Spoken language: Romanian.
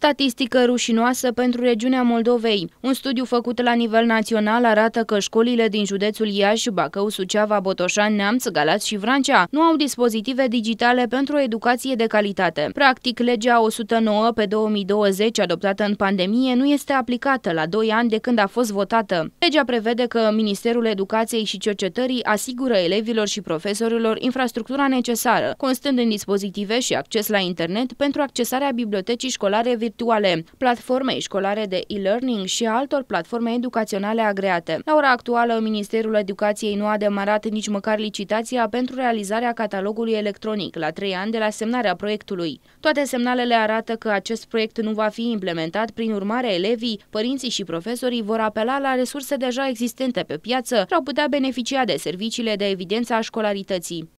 Statistică rușinoasă pentru regiunea Moldovei. Un studiu făcut la nivel național arată că școlile din județul Iași, Bacău, Suceava, Botoșan, Neamț, Galați și Vrancea nu au dispozitive digitale pentru o educație de calitate. Practic, legea 109 pe 2020, adoptată în pandemie, nu este aplicată la 2 ani de când a fost votată. Legea prevede că Ministerul Educației și Cercetării asigură elevilor și profesorilor infrastructura necesară, constând în dispozitive și acces la internet pentru accesarea bibliotecii școlare virtuale, platformei școlare de e-learning și altor platforme educaționale agreate. La ora actuală, Ministerul Educației nu a demarat nici măcar licitația pentru realizarea catalogului electronic la trei ani de la semnarea proiectului. Toate semnalele arată că acest proiect nu va fi implementat, prin urmare elevii, părinții și profesorii vor apela la resurse deja existente pe piață sau putea beneficia de serviciile de evidență a școlarității.